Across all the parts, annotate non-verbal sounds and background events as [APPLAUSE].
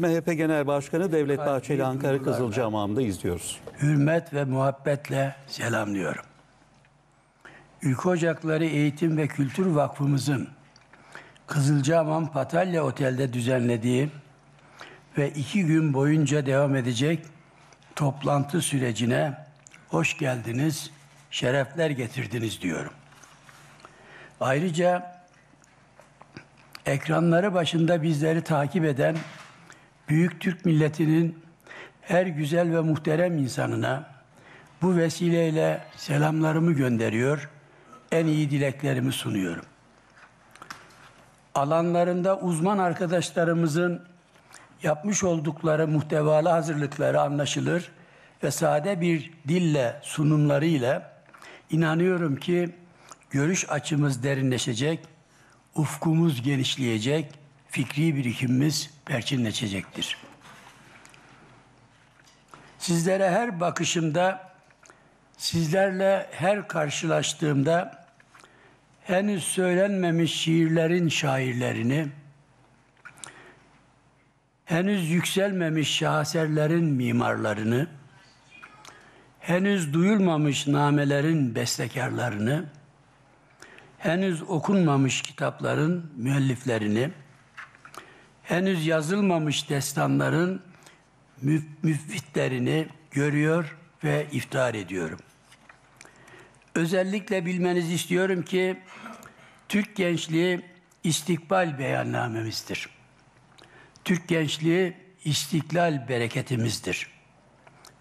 MHP Genel Başkanı Devlet Bahçeli Ankara Kızılcahamam'da izliyoruz. Hürmet ve muhabbetle selamlıyorum. Ülke Ocakları Eğitim ve Kültür Vakfımızın Kızılcahamam Patalya Otel'de düzenlediği ve iki gün boyunca devam edecek toplantı sürecine hoş geldiniz, şerefler getirdiniz diyorum. Ayrıca ekranları başında bizleri takip eden büyük Türk milletinin her güzel ve muhterem insanına bu vesileyle selamlarımı gönderiyor, en iyi dileklerimi sunuyorum. Alanlarında uzman arkadaşlarımızın yapmış oldukları muhtevalı hazırlıkları anlaşılır ve sade bir dille sunumlarıyla inanıyorum ki görüş açımız derinleşecek, ufkumuz genişleyecek, fikri birikimimiz perçinleşecektir. Sizlere her bakışımda, sizlerle her karşılaştığımda henüz söylenmemiş şiirlerin şairlerini, henüz yükselmemiş şaheserlerin mimarlarını, henüz duyulmamış namelerin bestekarlarını, henüz okunmamış kitapların müelliflerini, henüz yazılmamış destanların müf müfvitlerini görüyor ve iftihar ediyorum. Özellikle bilmenizi istiyorum ki Türk gençliği istikbal beyannamemizdir. Türk gençliği istiklal bereketimizdir.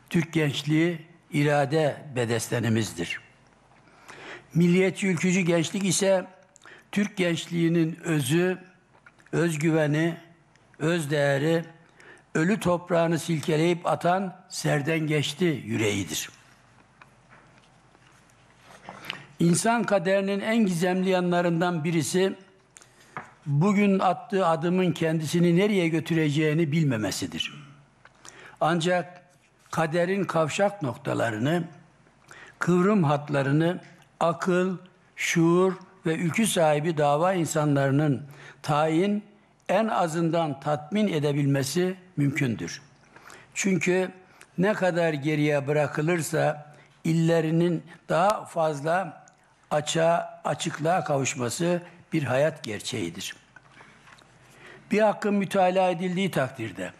Türk gençliği irade bedestenimizdir. Milliyetçi ülkücü gençlik ise Türk gençliğinin özü, özgüveni, öz değeri ölü toprağını silkeleyip atan serden geçti yüreğidir. İnsan kaderinin en gizemli yanlarından birisi bugün attığı adımın kendisini nereye götüreceğini bilmemesidir. Ancak kaderin kavşak noktalarını, kıvrım hatlarını akıl, şuur ve ülkü sahibi dava insanlarının tayin en azından tatmin edebilmesi mümkündür. Çünkü ne kadar geriye bırakılırsa illerinin daha fazla açığa, açıklığa kavuşması bir hayat gerçeğidir. Bir hakkın mütalaa edildiği takdirde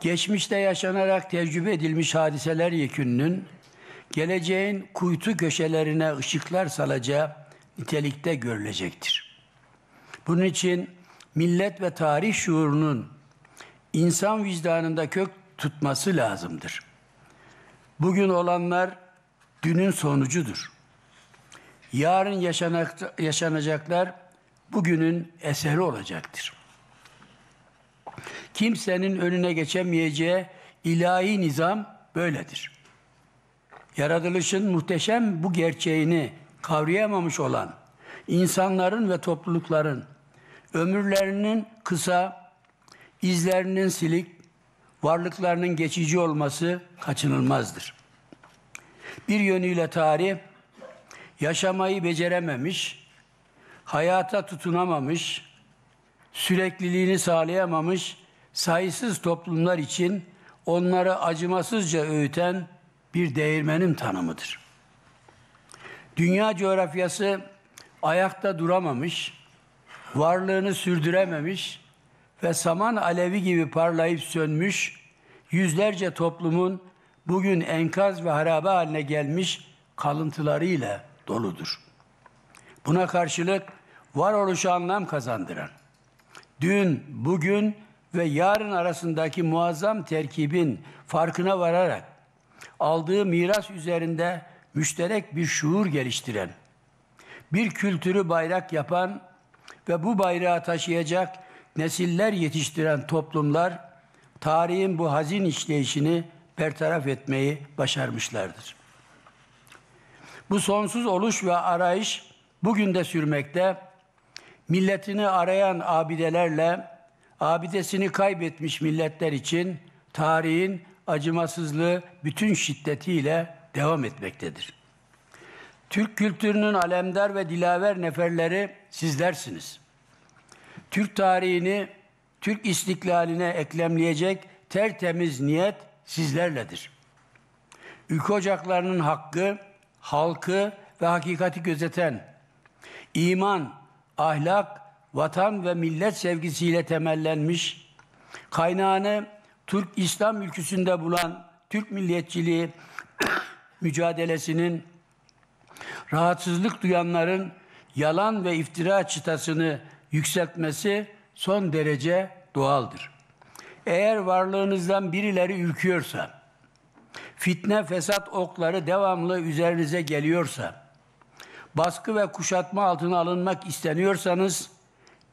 geçmişte yaşanarak tecrübe edilmiş hadiseler yekününün geleceğin kuytu köşelerine ışıklar salacağı nitelikte görülecektir. Bunun için millet ve tarih şuurunun insan vicdanında kök tutması lazımdır. Bugün olanlar dünün sonucudur. Yarın yaşanacaklar bugünün eseri olacaktır. Kimsenin önüne geçemeyeceği ilahi nizam böyledir. Yaratılışın muhteşem bu gerçeğini kavrayamamış olan insanların ve toplulukların ömürlerinin kısa, izlerinin silik, varlıklarının geçici olması kaçınılmazdır. Bir yönüyle tarih, yaşamayı becerememiş, hayata tutunamamış, sürekliliğini sağlayamamış sayısız toplumlar için onları acımasızca öğüten bir değirmenim tanımıdır. Dünya coğrafyası ayakta duramamış, varlığını sürdürememiş ve saman alevi gibi parlayıp sönmüş yüzlerce toplumun bugün enkaz ve harabe haline gelmiş kalıntılarıyla doludur. Buna karşılık varoluşu anlam kazandıran, dün, bugün ve yarın arasındaki muazzam terkibin farkına vararak aldığı miras üzerinde müşterek bir şuur geliştiren, bir kültürü bayrak yapan ve bu bayrağı taşıyacak nesiller yetiştiren toplumlar tarihin bu hazin işleyişini bertaraf etmeyi başarmışlardır. Bu sonsuz oluş ve arayış bugün de sürmekte. Milletini arayan abidelerle abidesini kaybetmiş milletler için tarihin acımasızlığı bütün şiddetiyle devam etmektedir. Türk kültürünün alemdar ve dilaver neferleri sizlersiniz. Türk tarihini Türk istiklaline eklemleyecek tertemiz niyet sizlerledir. Ülke ocaklarının hakkı, halkı ve hakikati gözeten, iman, ahlak, vatan ve millet sevgisiyle temellenmiş, kaynağını Türk İslam ülküsünde bulan Türk milliyetçiliği [COUGHS] mücadelesinin rahatsızlık duyanların yalan ve iftira çıtasını yükseltmesi son derece doğaldır. Eğer varlığınızdan birileri ürküyorsa, fitne fesat okları devamlı üzerinize geliyorsa, baskı ve kuşatma altına alınmak isteniyorsanız,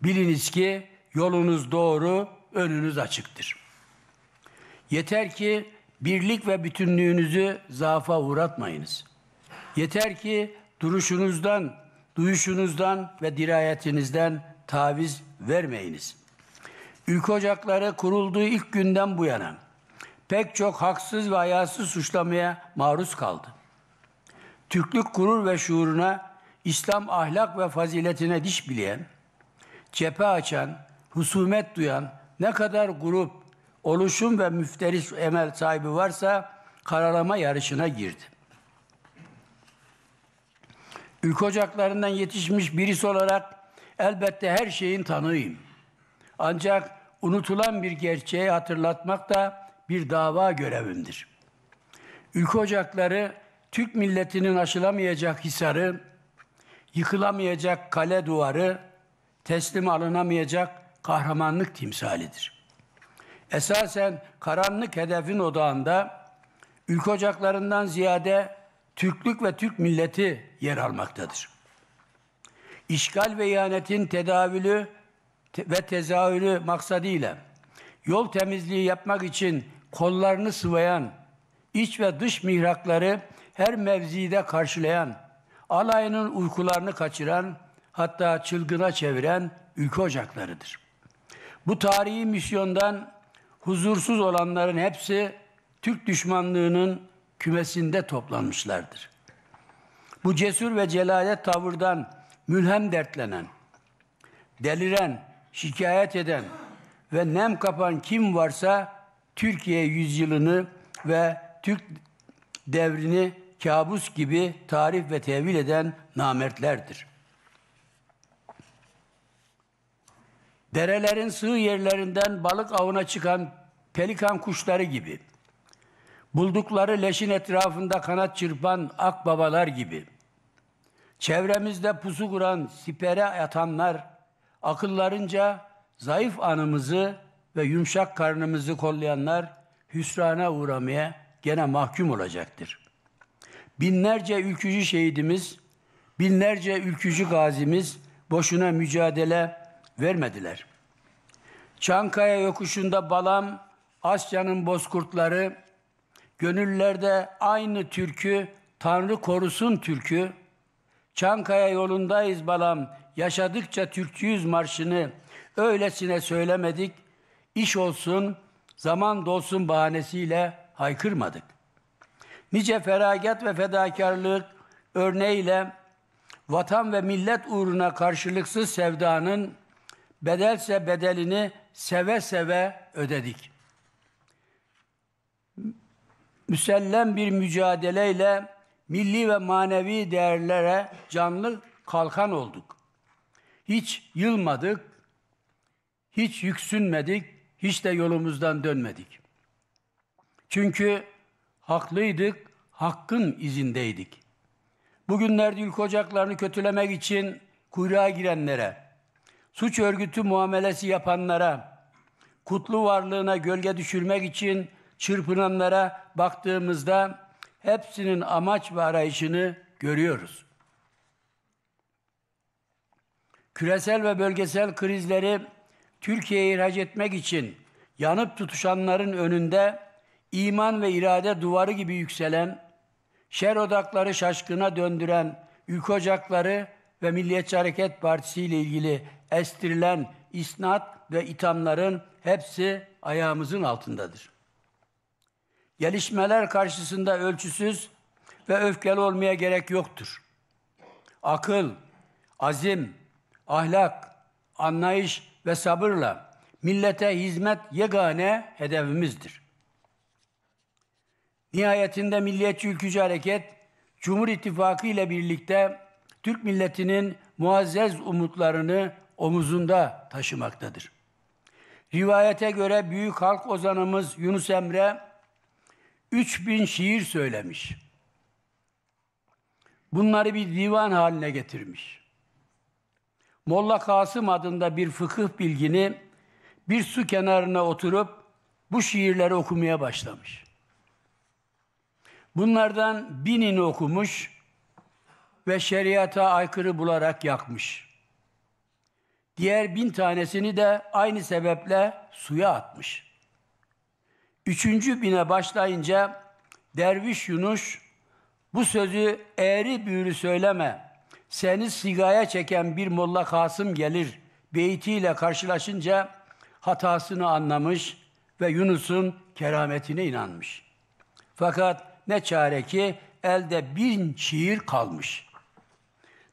biliniz ki yolunuz doğru, önünüz açıktır. Yeter ki birlik ve bütünlüğünüzü zaafa uğratmayınız. Yeter ki duruşunuzdan duyuşunuzdan ve dirayetinizden taviz vermeyiniz. Ülke ocakları kurulduğu ilk günden bu yana pek çok haksız ve hayasız suçlamaya maruz kaldı. Türklük gurur ve şuuruna, İslam ahlak ve faziletine diş bileyen, cephe açan, husumet duyan ne kadar grup, oluşum ve müfteris emel sahibi varsa karalama yarışına girdi. Ülke ocaklarından yetişmiş birisi olarak elbette her şeyin tanığıyım. Ancak unutulan bir gerçeği hatırlatmak da bir dava görevimdir. Ülke ocakları Türk milletinin aşılamayacak hisarı, yıkılamayacak kale duvarı, teslim alınamayacak kahramanlık timsalidir. Esasen karanlık hedefin odağında ülke ocaklarından ziyade Türklük ve Türk milleti yer almaktadır. İşgal ve ihanetin tedavülü ve tezahürü maksadıyla yol temizliği yapmak için kollarını sıvayan, iç ve dış mihrakları her mevzide karşılayan, alayının uykularını kaçıran, hatta çılgına çeviren ülke ocaklarıdır. Bu tarihi misyondan huzursuz olanların hepsi Türk düşmanlığının kümesinde toplanmışlardır. Bu cesur ve celalet tavırdan mülhem dertlenen, deliren, şikayet eden ve nem kapan kim varsa Türkiye yüzyılını ve Türk devrini kabus gibi tarif ve tevil eden namertlerdir. Derelerin sığ yerlerinden balık avına çıkan pelikan kuşları gibi Buldukları leşin etrafında kanat çırpan akbabalar gibi. Çevremizde pusu kuran sipere yatanlar akıllarınca zayıf anımızı ve yumuşak karnımızı kollayanlar hüsrana uğramaya gene mahkum olacaktır. Binlerce ülkücü şehidimiz, binlerce ülkücü gazimiz boşuna mücadele vermediler. Çankaya yokuşunda Balam, Asya'nın bozkurtları, Gönüllerde aynı türkü, Tanrı korusun türkü. Çankaya yolundayız balam, yaşadıkça Türkçüyüz marşını. Öylesine söylemedik, iş olsun, zaman dolsun bahanesiyle haykırmadık. Nice feragat ve fedakarlık örneğiyle vatan ve millet uğruna karşılıksız sevdanın bedelse bedelini seve seve ödedik müsellem bir mücadeleyle milli ve manevi değerlere canlı kalkan olduk. Hiç yılmadık, hiç yüksünmedik, hiç de yolumuzdan dönmedik. Çünkü haklıydık, hakkın izindeydik. Bugünlerde ülke ocaklarını kötülemek için kuyruğa girenlere, suç örgütü muamelesi yapanlara, kutlu varlığına gölge düşürmek için çırpınanlara baktığımızda hepsinin amaç ve arayışını görüyoruz. Küresel ve bölgesel krizleri Türkiye'ye ihraç etmek için yanıp tutuşanların önünde iman ve irade duvarı gibi yükselen, şer odakları şaşkına döndüren ülk ocakları ve Milliyetçi Hareket Partisi ile ilgili estirilen isnat ve ithamların hepsi ayağımızın altındadır. Gelişmeler karşısında ölçüsüz ve öfkeli olmaya gerek yoktur. Akıl, azim, ahlak, anlayış ve sabırla millete hizmet yegane hedefimizdir. Nihayetinde Milliyetçi Ülkücü Hareket, Cumhur İttifakı ile birlikte Türk milletinin muazzez umutlarını omuzunda taşımaktadır. Rivayete göre büyük halk ozanımız Yunus Emre 3000 şiir söylemiş. Bunları bir divan haline getirmiş. Molla Kasım adında bir fıkıh bilgini bir su kenarına oturup bu şiirleri okumaya başlamış. Bunlardan binini okumuş ve şeriata aykırı bularak yakmış. Diğer bin tanesini de aynı sebeple suya atmış.'' Üçüncü bine başlayınca Derviş Yunus bu sözü eğri büğrü söyleme. Seni sigaya çeken bir Molla Kasım gelir beytiyle karşılaşınca hatasını anlamış ve Yunus'un kerametine inanmış. Fakat ne çare ki elde bin şiir kalmış.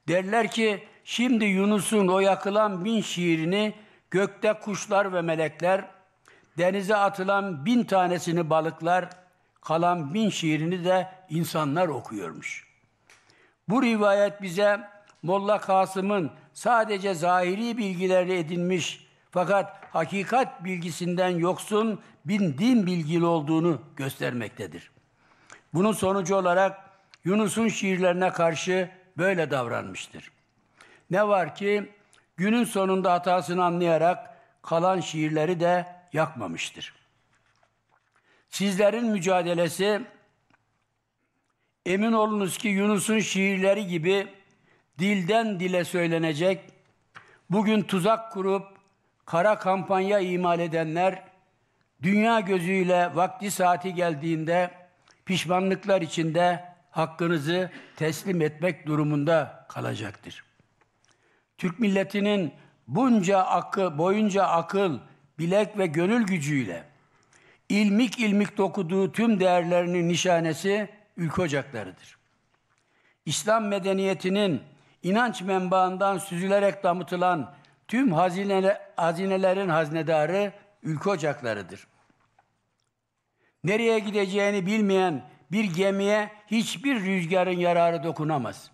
Derler ki şimdi Yunus'un o yakılan bin şiirini gökte kuşlar ve melekler denize atılan bin tanesini balıklar, kalan bin şiirini de insanlar okuyormuş. Bu rivayet bize Molla Kasım'ın sadece zahiri bilgilerle edinmiş fakat hakikat bilgisinden yoksun bin din bilgili olduğunu göstermektedir. Bunun sonucu olarak Yunus'un şiirlerine karşı böyle davranmıştır. Ne var ki günün sonunda hatasını anlayarak kalan şiirleri de yakmamıştır. Sizlerin mücadelesi emin olunuz ki Yunus'un şiirleri gibi dilden dile söylenecek. Bugün tuzak kurup kara kampanya imal edenler dünya gözüyle vakti saati geldiğinde pişmanlıklar içinde hakkınızı teslim etmek durumunda kalacaktır. Türk milletinin bunca akı, boyunca akıl, bilek ve gönül gücüyle ilmik ilmik dokuduğu tüm değerlerinin nişanesi ülke ocaklarıdır. İslam medeniyetinin inanç menbaından süzülerek damıtılan tüm hazinele, hazinelerin haznedarı ülke ocaklarıdır. Nereye gideceğini bilmeyen bir gemiye hiçbir rüzgarın yararı dokunamaz.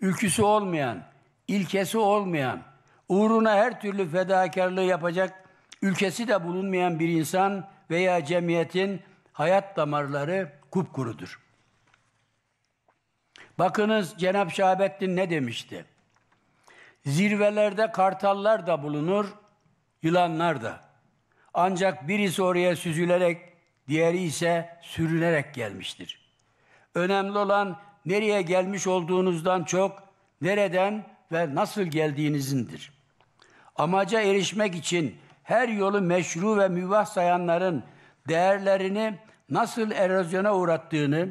Ülküsü olmayan, ilkesi olmayan, uğruna her türlü fedakarlığı yapacak ülkesi de bulunmayan bir insan veya cemiyetin hayat damarları kupkurudur. Bakınız Cenab-ı Şahabettin ne demişti? Zirvelerde kartallar da bulunur, yılanlar da. Ancak birisi oraya süzülerek, diğeri ise sürülerek gelmiştir. Önemli olan nereye gelmiş olduğunuzdan çok, nereden ve nasıl geldiğinizindir. Amaca erişmek için her yolu meşru ve mübah sayanların değerlerini nasıl erozyona uğrattığını,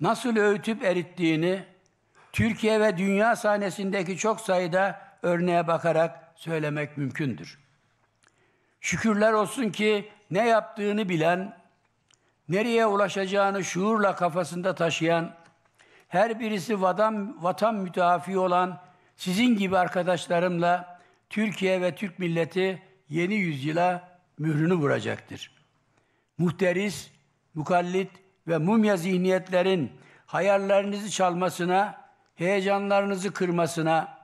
nasıl öğütüp erittiğini, Türkiye ve dünya sahnesindeki çok sayıda örneğe bakarak söylemek mümkündür. Şükürler olsun ki ne yaptığını bilen, nereye ulaşacağını şuurla kafasında taşıyan, her birisi vatan, vatan müdafi olan sizin gibi arkadaşlarımla Türkiye ve Türk milleti yeni yüzyıla mührünü vuracaktır. Muhteris, mukallit ve mumya zihniyetlerin hayallerinizi çalmasına, heyecanlarınızı kırmasına,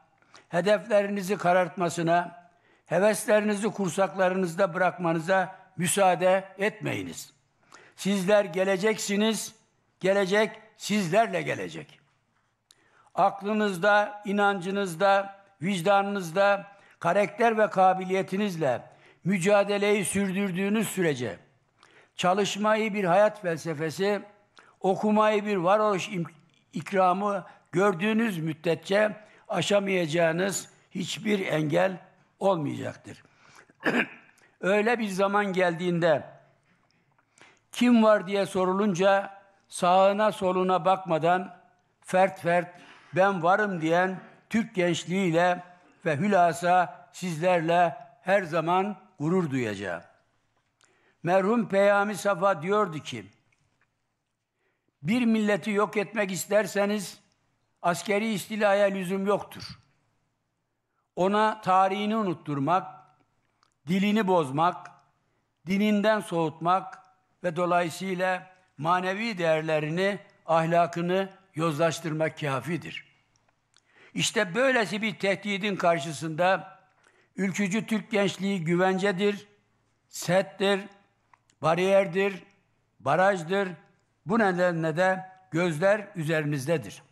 hedeflerinizi karartmasına, heveslerinizi kursaklarınızda bırakmanıza müsaade etmeyiniz. Sizler geleceksiniz, gelecek sizlerle gelecek. Aklınızda, inancınızda, vicdanınızda, karakter ve kabiliyetinizle mücadeleyi sürdürdüğünüz sürece çalışmayı bir hayat felsefesi, okumayı bir varoluş ikramı gördüğünüz müddetçe aşamayacağınız hiçbir engel olmayacaktır. [CLEARS THROAT] Öyle bir zaman geldiğinde kim var diye sorulunca sağına soluna bakmadan fert fert ben varım diyen Türk gençliğiyle ve hülasa sizlerle her zaman gurur duyacağım. Merhum Peyami Safa diyordu ki, bir milleti yok etmek isterseniz askeri istilaya lüzum yoktur. Ona tarihini unutturmak, dilini bozmak, dininden soğutmak ve dolayısıyla manevi değerlerini, ahlakını yozlaştırmak kafidir.'' İşte böylesi bir tehdidin karşısında ülkücü Türk gençliği güvencedir, settir, bariyerdir, barajdır. Bu nedenle de gözler üzerinizdedir.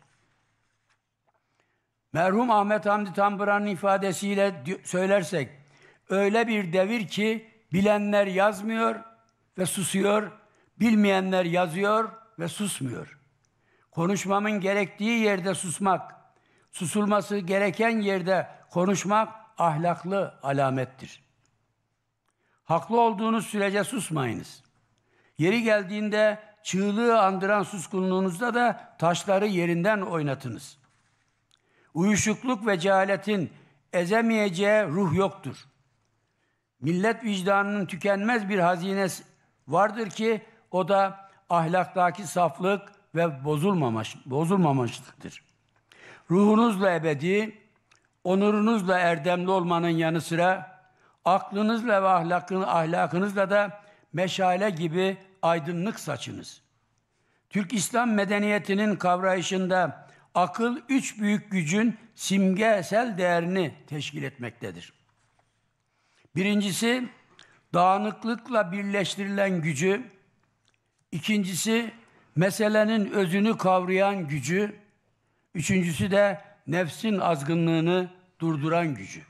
Merhum Ahmet Hamdi Tanpınar'ın ifadesiyle söylersek, öyle bir devir ki bilenler yazmıyor ve susuyor, bilmeyenler yazıyor ve susmuyor. Konuşmamın gerektiği yerde susmak, susulması gereken yerde konuşmak ahlaklı alamettir. Haklı olduğunuz sürece susmayınız. Yeri geldiğinde çığlığı andıran suskunluğunuzda da taşları yerinden oynatınız. Uyuşukluk ve cehaletin ezemeyeceği ruh yoktur. Millet vicdanının tükenmez bir hazinesi vardır ki o da ahlaktaki saflık ve bozulmamış, bozulmamışlıktır. Ruhunuzla ebedi, onurunuzla erdemli olmanın yanı sıra aklınızla ve ahlakınızla da meşale gibi aydınlık saçınız. Türk İslam medeniyetinin kavrayışında akıl üç büyük gücün simgesel değerini teşkil etmektedir. Birincisi dağınıklıkla birleştirilen gücü, ikincisi meselenin özünü kavrayan gücü, Üçüncüsü de nefsin azgınlığını durduran gücü.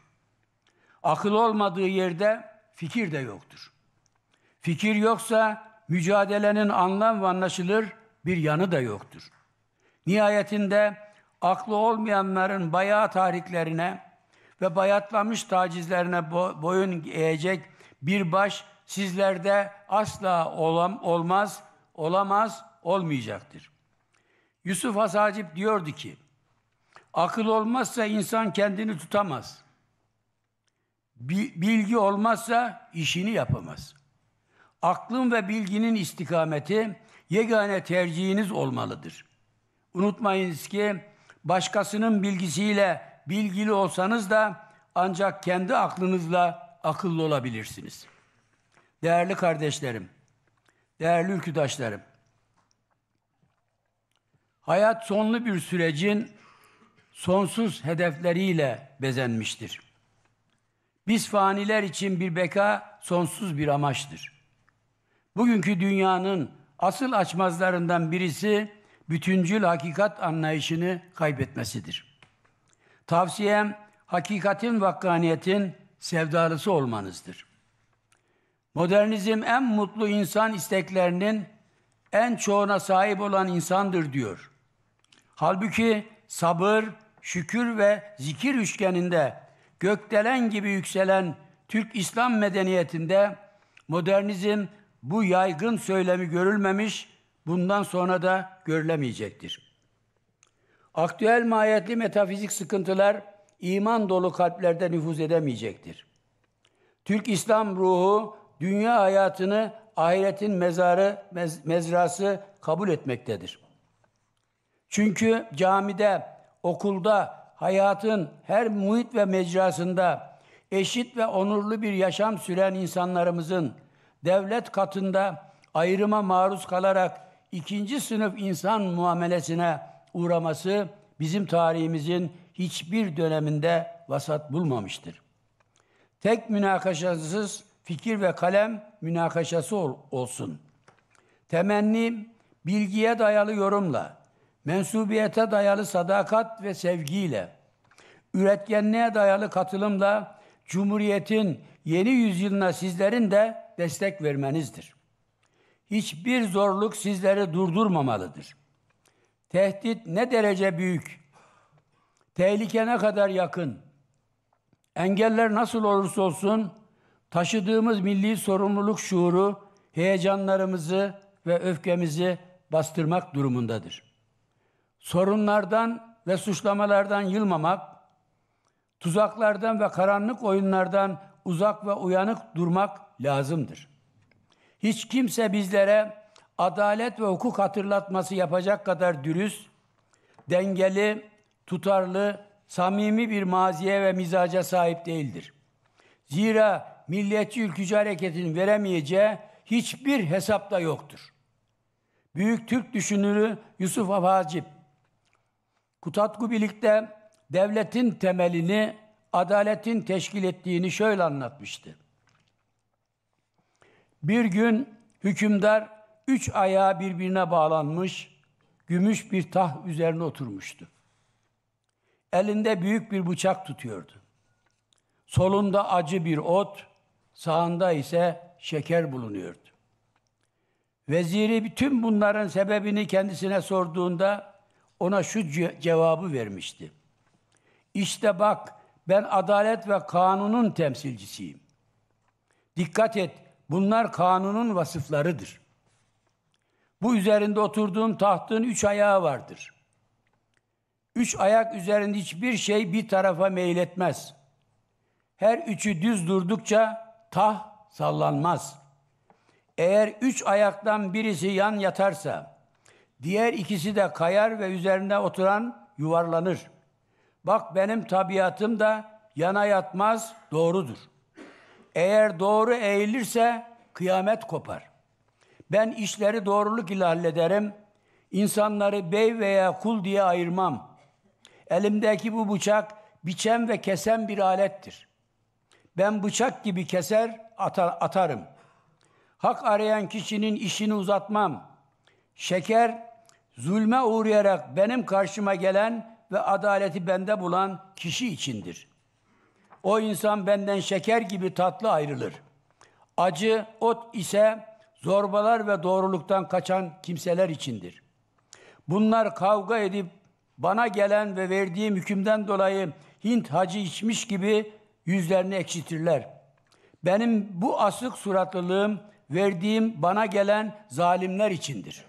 Akıl olmadığı yerde fikir de yoktur. Fikir yoksa mücadelenin anlam ve anlaşılır bir yanı da yoktur. Nihayetinde aklı olmayanların bayağı tarihlerine ve bayatlamış tacizlerine boyun eğecek bir baş sizlerde asla olam, olmaz, olamaz, olmayacaktır. Yusuf Has diyordu ki, akıl olmazsa insan kendini tutamaz. Bilgi olmazsa işini yapamaz. Aklın ve bilginin istikameti yegane tercihiniz olmalıdır. Unutmayınız ki başkasının bilgisiyle bilgili olsanız da ancak kendi aklınızla akıllı olabilirsiniz. Değerli kardeşlerim, değerli ülküdaşlarım, Hayat sonlu bir sürecin sonsuz hedefleriyle bezenmiştir. Biz faniler için bir beka sonsuz bir amaçtır. Bugünkü dünyanın asıl açmazlarından birisi bütüncül hakikat anlayışını kaybetmesidir. Tavsiyem hakikatin vakkaniyetin sevdalısı olmanızdır. Modernizm en mutlu insan isteklerinin en çoğuna sahip olan insandır diyor. Halbuki sabır, şükür ve zikir üçgeninde gökdelen gibi yükselen Türk İslam medeniyetinde modernizm bu yaygın söylemi görülmemiş, bundan sonra da görülemeyecektir. Aktüel mahiyetli metafizik sıkıntılar iman dolu kalplerde nüfuz edemeyecektir. Türk İslam ruhu dünya hayatını ahiretin mezarı mez, mezrası kabul etmektedir. Çünkü camide, okulda, hayatın her muhit ve mecrasında eşit ve onurlu bir yaşam süren insanlarımızın devlet katında ayrıma maruz kalarak ikinci sınıf insan muamelesine uğraması bizim tarihimizin hiçbir döneminde vasat bulmamıştır. Tek münakaşasız fikir ve kalem münakaşası ol, olsun. Temennim bilgiye dayalı yorumla, mensubiyete dayalı sadakat ve sevgiyle, üretkenliğe dayalı katılımla Cumhuriyet'in yeni yüzyılına sizlerin de destek vermenizdir. Hiçbir zorluk sizleri durdurmamalıdır. Tehdit ne derece büyük, tehlike ne kadar yakın, engeller nasıl olursa olsun taşıdığımız milli sorumluluk şuuru heyecanlarımızı ve öfkemizi bastırmak durumundadır.'' sorunlardan ve suçlamalardan yılmamak, tuzaklardan ve karanlık oyunlardan uzak ve uyanık durmak lazımdır. Hiç kimse bizlere adalet ve hukuk hatırlatması yapacak kadar dürüst, dengeli, tutarlı, samimi bir maziye ve mizaca sahip değildir. Zira milliyetçi ülkücü hareketin veremeyeceği hiçbir hesapta yoktur. Büyük Türk düşünürü Yusuf Hacip Kutatku birlikte devletin temelini adaletin teşkil ettiğini şöyle anlatmıştı. Bir gün hükümdar üç ayağı birbirine bağlanmış, gümüş bir tah üzerine oturmuştu. Elinde büyük bir bıçak tutuyordu. Solunda acı bir ot, sağında ise şeker bulunuyordu. Veziri bütün bunların sebebini kendisine sorduğunda ona şu ce- cevabı vermişti. İşte bak ben adalet ve kanunun temsilcisiyim. Dikkat et bunlar kanunun vasıflarıdır. Bu üzerinde oturduğum tahtın üç ayağı vardır. Üç ayak üzerinde hiçbir şey bir tarafa meyletmez. Her üçü düz durdukça taht sallanmaz. Eğer üç ayaktan birisi yan yatarsa, Diğer ikisi de kayar ve üzerine oturan yuvarlanır. Bak benim tabiatım da yana yatmaz doğrudur. Eğer doğru eğilirse kıyamet kopar. Ben işleri doğruluk ile hallederim. İnsanları bey veya kul diye ayırmam. Elimdeki bu bıçak biçen ve kesen bir alettir. Ben bıçak gibi keser atar, atarım. Hak arayan kişinin işini uzatmam. Şeker zulme uğrayarak benim karşıma gelen ve adaleti bende bulan kişi içindir. O insan benden şeker gibi tatlı ayrılır. Acı ot ise zorbalar ve doğruluktan kaçan kimseler içindir. Bunlar kavga edip bana gelen ve verdiğim hükümden dolayı Hint hacı içmiş gibi yüzlerini ekşitirler. Benim bu asık suratlılığım verdiğim bana gelen zalimler içindir.''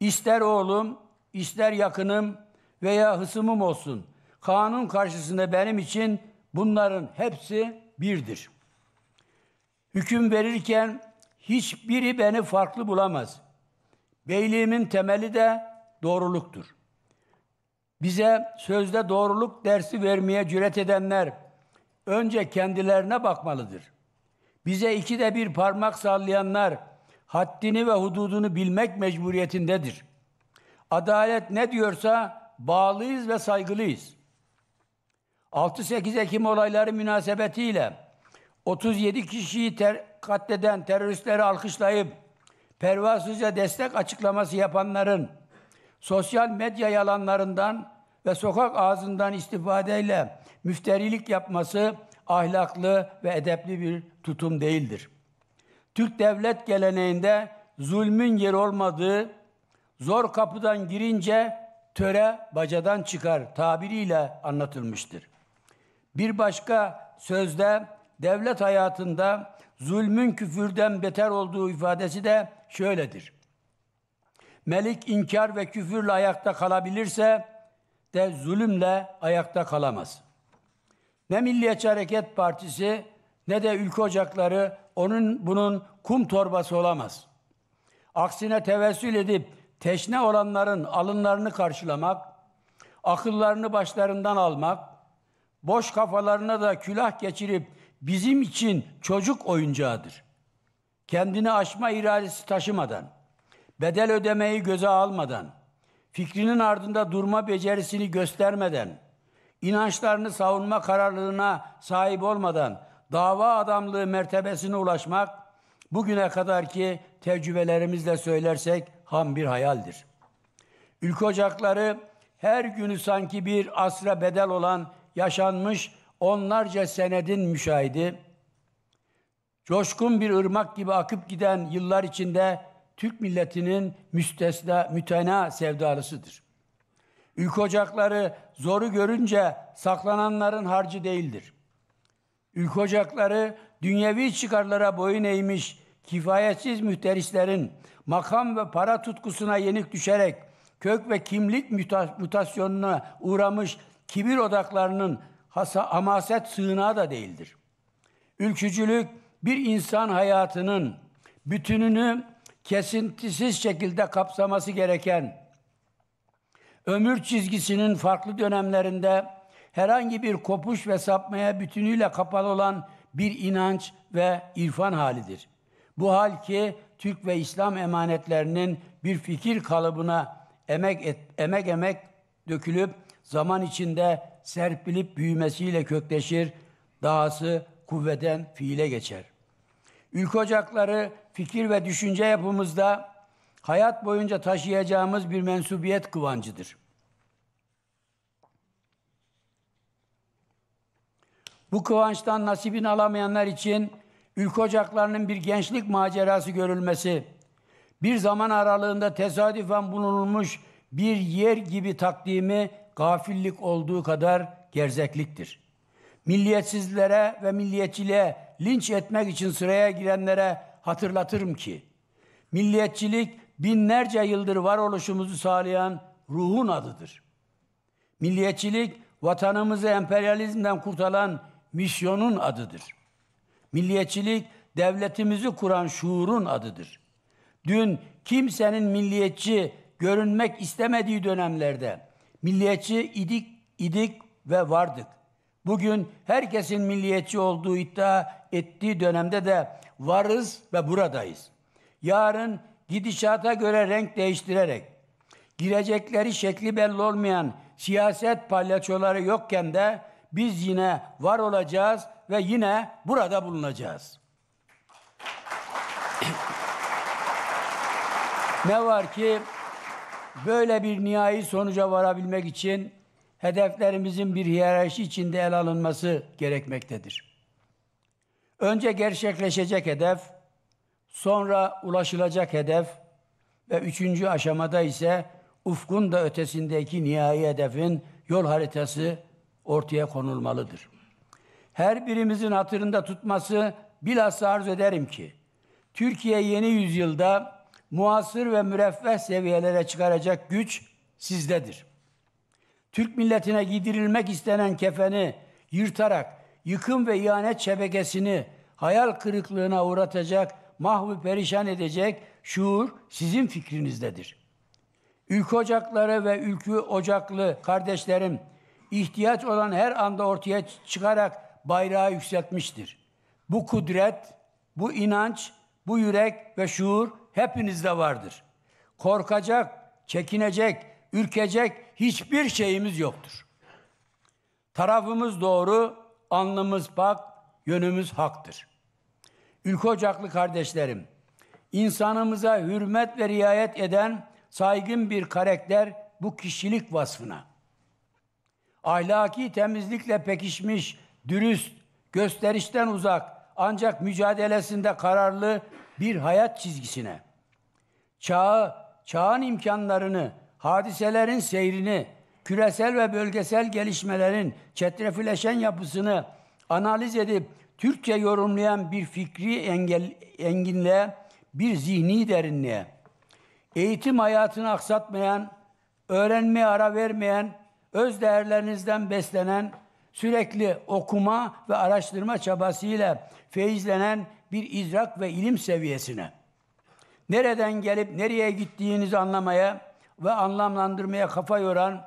İster oğlum, ister yakınım veya hısımım olsun. Kanun karşısında benim için bunların hepsi birdir. Hüküm verirken hiçbiri beni farklı bulamaz. Beyliğimin temeli de doğruluktur. Bize sözde doğruluk dersi vermeye cüret edenler önce kendilerine bakmalıdır. Bize iki de bir parmak sallayanlar haddini ve hududunu bilmek mecburiyetindedir. Adalet ne diyorsa bağlıyız ve saygılıyız. 6-8 Ekim olayları münasebetiyle 37 kişiyi ter katleden teröristleri alkışlayıp pervasızca destek açıklaması yapanların sosyal medya yalanlarından ve sokak ağzından istifadeyle müfterilik yapması ahlaklı ve edepli bir tutum değildir.'' Türk devlet geleneğinde zulmün yer olmadığı, zor kapıdan girince töre bacadan çıkar tabiriyle anlatılmıştır. Bir başka sözde devlet hayatında zulmün küfürden beter olduğu ifadesi de şöyledir. Melik inkar ve küfürle ayakta kalabilirse de zulümle ayakta kalamaz. Ne Milliyetçi Hareket Partisi ne de ülke ocakları onun bunun kum torbası olamaz. Aksine tevessül edip teşne olanların alınlarını karşılamak, akıllarını başlarından almak, boş kafalarına da külah geçirip bizim için çocuk oyuncağıdır. Kendini aşma iradesi taşımadan, bedel ödemeyi göze almadan, fikrinin ardında durma becerisini göstermeden, inançlarını savunma kararlılığına sahip olmadan dava adamlığı mertebesine ulaşmak bugüne kadarki tecrübelerimizle söylersek ham bir hayaldir. Ülke ocakları her günü sanki bir asra bedel olan yaşanmış onlarca senedin müşahidi, coşkun bir ırmak gibi akıp giden yıllar içinde Türk milletinin müstesna, mütena sevdalısıdır. Ülke ocakları zoru görünce saklananların harcı değildir. Ülke ocakları dünyevi çıkarlara boyun eğmiş kifayetsiz mühterislerin makam ve para tutkusuna yenik düşerek kök ve kimlik mutasyonuna uğramış kibir odaklarının hasa, amaset sığınağı da değildir. Ülkücülük bir insan hayatının bütününü kesintisiz şekilde kapsaması gereken ömür çizgisinin farklı dönemlerinde herhangi bir kopuş ve sapmaya bütünüyle kapalı olan bir inanç ve irfan halidir. Bu hal ki Türk ve İslam emanetlerinin bir fikir kalıbına emek et, emek emek dökülüp zaman içinde serpilip büyümesiyle kökleşir, dahası kuvveden fiile geçer. Ülke ocakları fikir ve düşünce yapımızda hayat boyunca taşıyacağımız bir mensubiyet kıvancıdır.'' Bu kıvançtan nasibini alamayanlar için ülke ocaklarının bir gençlik macerası görülmesi, bir zaman aralığında tesadüfen bulunulmuş bir yer gibi takdimi gafillik olduğu kadar gerzekliktir. Milliyetsizlere ve milliyetçiliğe linç etmek için sıraya girenlere hatırlatırım ki, milliyetçilik binlerce yıldır varoluşumuzu sağlayan ruhun adıdır. Milliyetçilik vatanımızı emperyalizmden kurtaran misyonun adıdır. Milliyetçilik devletimizi kuran şuurun adıdır. Dün kimsenin milliyetçi görünmek istemediği dönemlerde milliyetçi idik, idik ve vardık. Bugün herkesin milliyetçi olduğu iddia ettiği dönemde de varız ve buradayız. Yarın gidişata göre renk değiştirerek girecekleri şekli belli olmayan siyaset palyaçoları yokken de biz yine var olacağız ve yine burada bulunacağız. [COUGHS] ne var ki böyle bir nihai sonuca varabilmek için hedeflerimizin bir hiyerarşi içinde el alınması gerekmektedir. Önce gerçekleşecek hedef, sonra ulaşılacak hedef ve üçüncü aşamada ise ufkun da ötesindeki nihai hedefin yol haritası ortaya konulmalıdır. Her birimizin hatırında tutması bilhassa arz ederim ki, Türkiye yeni yüzyılda muasır ve müreffeh seviyelere çıkaracak güç sizdedir. Türk milletine giydirilmek istenen kefeni yırtarak yıkım ve ihanet şebekesini hayal kırıklığına uğratacak, mahvü perişan edecek şuur sizin fikrinizdedir. Ülke ocakları ve ülkü ocaklı kardeşlerim ihtiyaç olan her anda ortaya çıkarak bayrağı yükseltmiştir. Bu kudret, bu inanç, bu yürek ve şuur hepinizde vardır. Korkacak, çekinecek, ürkecek hiçbir şeyimiz yoktur. Tarafımız doğru, alnımız bak, yönümüz haktır. Ülke ocaklı kardeşlerim, insanımıza hürmet ve riayet eden saygın bir karakter bu kişilik vasfına ahlaki temizlikle pekişmiş, dürüst, gösterişten uzak ancak mücadelesinde kararlı bir hayat çizgisine, çağı, çağın imkanlarını, hadiselerin seyrini, küresel ve bölgesel gelişmelerin çetrefileşen yapısını analiz edip Türkçe yorumlayan bir fikri engel, enginliğe, bir zihni derinliğe, eğitim hayatını aksatmayan, öğrenmeye ara vermeyen, öz değerlerinizden beslenen, sürekli okuma ve araştırma çabasıyla feyizlenen bir idrak ve ilim seviyesine, nereden gelip nereye gittiğinizi anlamaya ve anlamlandırmaya kafa yoran,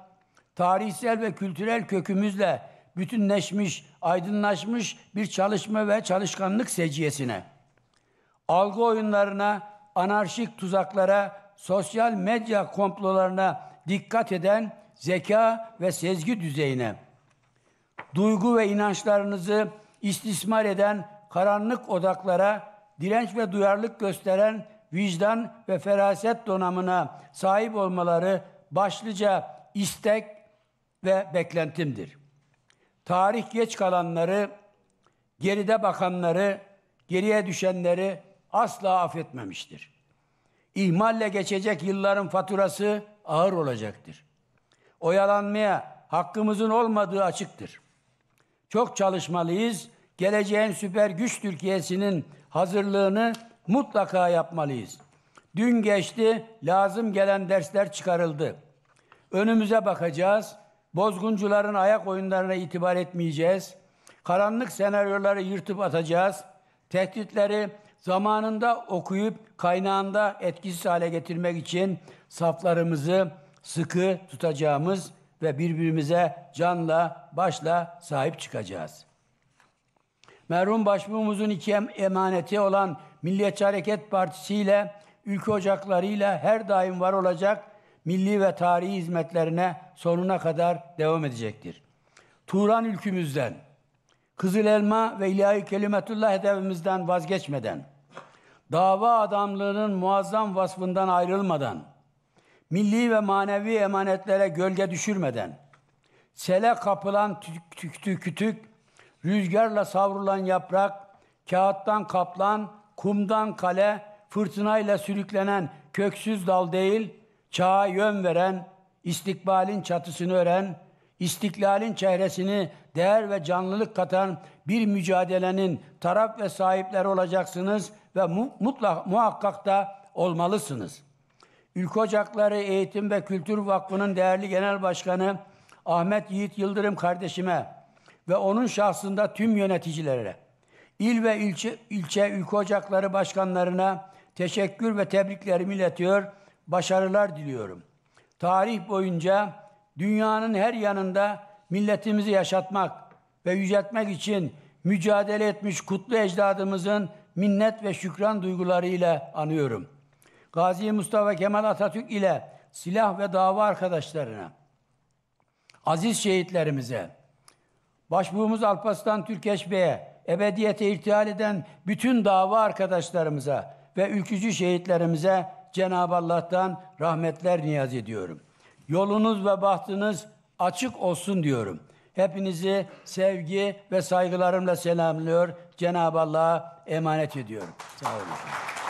tarihsel ve kültürel kökümüzle bütünleşmiş, aydınlaşmış bir çalışma ve çalışkanlık seciyesine, algı oyunlarına, anarşik tuzaklara, sosyal medya komplolarına dikkat eden zeka ve sezgi düzeyine, duygu ve inançlarınızı istismar eden karanlık odaklara, direnç ve duyarlılık gösteren vicdan ve feraset donamına sahip olmaları başlıca istek ve beklentimdir. Tarih geç kalanları, geride bakanları, geriye düşenleri asla affetmemiştir. İhmalle geçecek yılların faturası ağır olacaktır oyalanmaya hakkımızın olmadığı açıktır. Çok çalışmalıyız. Geleceğin süper güç Türkiye'sinin hazırlığını mutlaka yapmalıyız. Dün geçti, lazım gelen dersler çıkarıldı. Önümüze bakacağız. Bozguncuların ayak oyunlarına itibar etmeyeceğiz. Karanlık senaryoları yırtıp atacağız. Tehditleri zamanında okuyup kaynağında etkisiz hale getirmek için saflarımızı sıkı tutacağımız ve birbirimize canla başla sahip çıkacağız. Merhum başbuğumuzun iki emaneti olan Milliyetçi Hareket Partisi ile ülke ocaklarıyla her daim var olacak milli ve tarihi hizmetlerine sonuna kadar devam edecektir. Turan ülkümüzden, Kızıl Elma ve İlahi Kelimetullah hedefimizden vazgeçmeden, dava adamlığının muazzam vasfından ayrılmadan, milli ve manevi emanetlere gölge düşürmeden, sele kapılan kütük, kütük, rüzgarla savrulan yaprak, kağıttan kaplan, kumdan kale, fırtınayla sürüklenen köksüz dal değil, çağa yön veren, istikbalin çatısını ören, istiklalin çehresini değer ve canlılık katan bir mücadelenin taraf ve sahipleri olacaksınız ve mutlak muhakkak da olmalısınız.'' Ülke Ocakları Eğitim ve Kültür Vakfı'nın değerli genel başkanı Ahmet Yiğit Yıldırım kardeşime ve onun şahsında tüm yöneticilere, il ve ilçe, ilçe ülke ocakları başkanlarına teşekkür ve tebriklerimi iletiyor, başarılar diliyorum. Tarih boyunca dünyanın her yanında milletimizi yaşatmak ve yüceltmek için mücadele etmiş kutlu ecdadımızın minnet ve şükran duygularıyla anıyorum. Gazi Mustafa Kemal Atatürk ile silah ve dava arkadaşlarına, aziz şehitlerimize, başbuğumuz Alparslan Türkeş Bey'e, ebediyete irtihal eden bütün dava arkadaşlarımıza ve ülkücü şehitlerimize Cenab-ı Allah'tan rahmetler niyaz ediyorum. Yolunuz ve bahtınız açık olsun diyorum. Hepinizi sevgi ve saygılarımla selamlıyor. Cenab-ı Allah'a emanet ediyorum. Sağ olun.